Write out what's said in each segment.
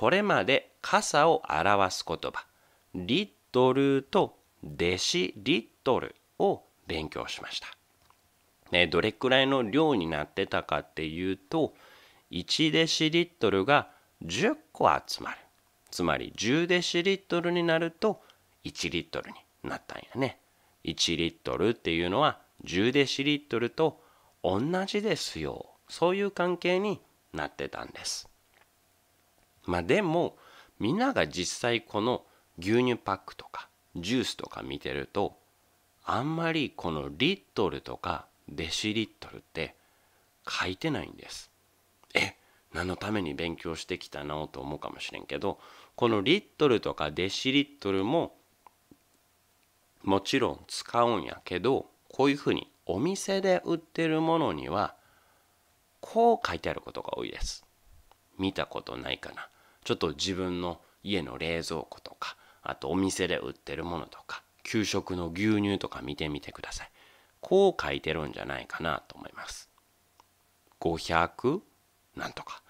これまで傘を表す言葉リットルとデシリットルを勉強しました。ね、どれくらいの量になってたかっていうと1デシリットルが10個集まる。つまり10デシリットルになると1リットルになったんやね。1リットルっていうのは10デシリットルと同じですよ。そういう関係になってたんです。まあでもみんなが実際この牛乳パックとかジュースとか見てるとあんまりこのリットルとかデシリットルって書いてないんです。え何のために勉強してきたのと思うかもしれんけどこのリットルとかデシリットルももちろん使うんやけどこういうふうにお店で売ってるものにはこう書いてあることが多いです。見たことないかな。ちょっと自分の家の冷蔵庫とかあとお店で売ってるものとか給食の牛乳とか見てみてくださいこう書いてるんじゃないかなと思います500なんとか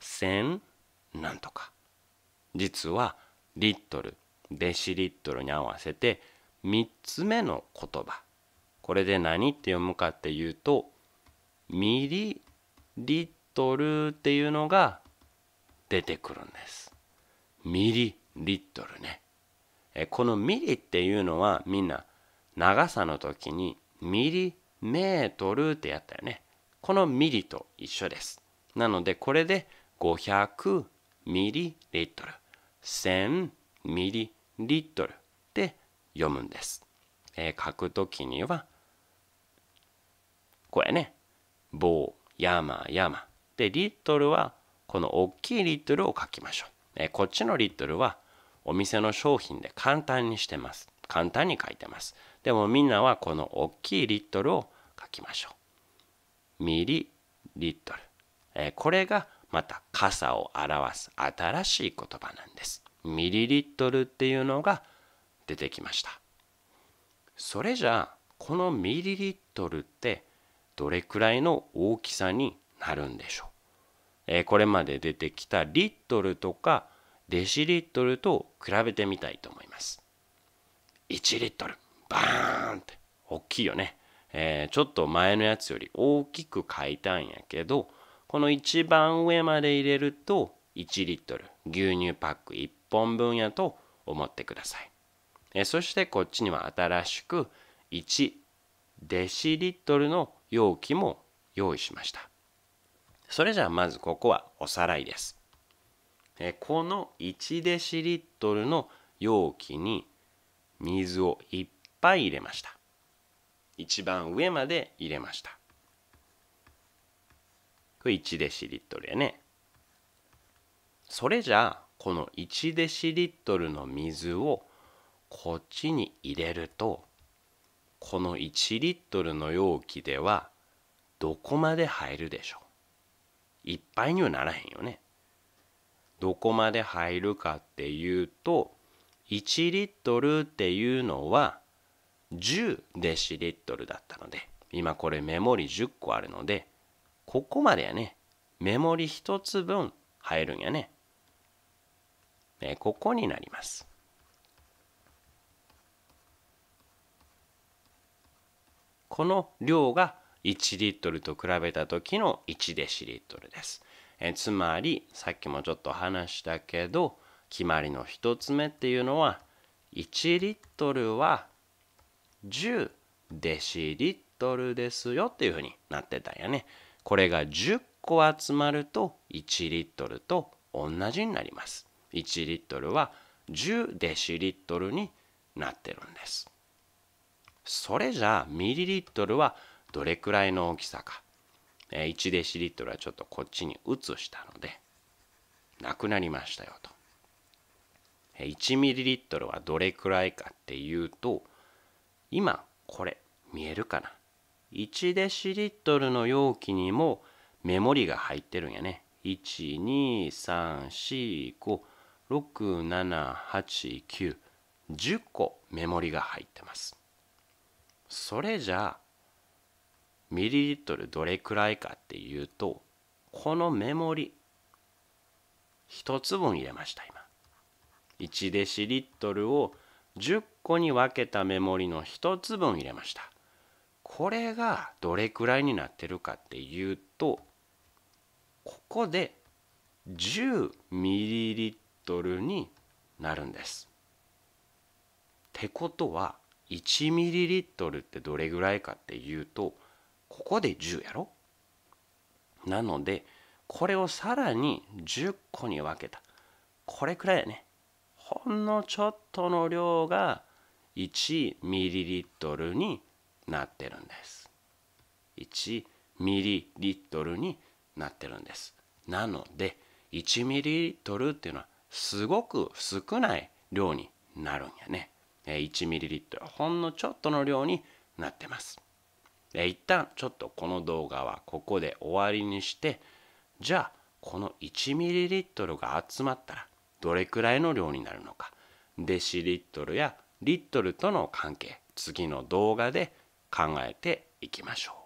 1000なんとか実はリットルデシリットルに合わせて3つ目の言葉これで何って読むかっていうとミリリットルっていうのが出てくるんですミリリットルねこのミリっていうのはみんな長さの時にミリメートルってやったよねこのミリと一緒ですなのでこれで500ミリリットル1000ミリリットルで読むんです、えー、書く時にはこれね棒山山でリットルはこの大きいリットルを書きましょう、えこっちのリットルはお店の商品で簡単にしてます簡単に書いてますでもみんなはこの大きいリットルを書きましょうミリリットル、えこれがまた傘を表す新しい言葉なんですミリリットルっていうのが出てきましたそれじゃあこのミリリットルってどれくらいの大きさになるんでしょうえこれまで出てきたリットルとかデシリットルと比べてみたいと思います。1リットルバーンって大きいよね、えー、ちょっと前のやつより大きく書いたんやけどこの一番上まで入れると1リットル牛乳パック1本分やと思ってください、えー、そしてこっちには新しく1デシリットルの容器も用意しましたそれじゃあまずここはおさらいです。えこの1デシリットルの容器に水をいっぱい入れました。一番上まで入れました。これ1デシリットルやね。それじゃあこの1デシリットルの水をこっちに入れるとこの1リットルの容器ではどこまで入るでしょういっぱいにはならへんよね。どこまで入るかっていうと1リットルっていうのは10デシリットルだったので今これメモリ10個あるのでここまでやねメモリ1つ分入るんやね。えここになります。この量が1リットルと比べた時の1デシリットルです。えつまりさっきもちょっと話したけど決まりの1つ目っていうのは1リットルは10デシリットルですよっていうふうになってたんやね。これが10個集まると1リットルと同じになります。1リットルは10デシリットルになってるんです。それじゃあミリリットルはどれくらいの大きさか1デシリットルはちょっとこっちに移したのでなくなりましたよと1ミリリットルはどれくらいかっていうと今これ見えるかな1デシリットルの容器にもメモリが入ってるんやね12345678910個メモリが入ってますそれじゃあミリリットルどれくらいかっていうとこのメモリ1粒入れました今1デシリットルを10個に分けたメモリの1つ分入れました。これがどれくらいになってるかっていうとここで10ミリリットルになるんです。ってことは1ミリリットルってどれぐらいかっていうとここで10やろなのでこれをさらに10個に分けたこれくらいやねほんのちょっとの量が1トルになってるんです1トルになってるんですなので1トルっていうのはすごく少ない量になるんやね1トルほんのちょっとの量になってます一旦ちょっとこの動画はここで終わりにしてじゃあこの 1ml が集まったらどれくらいの量になるのかデシリットルやリットルとの関係次の動画で考えていきましょう。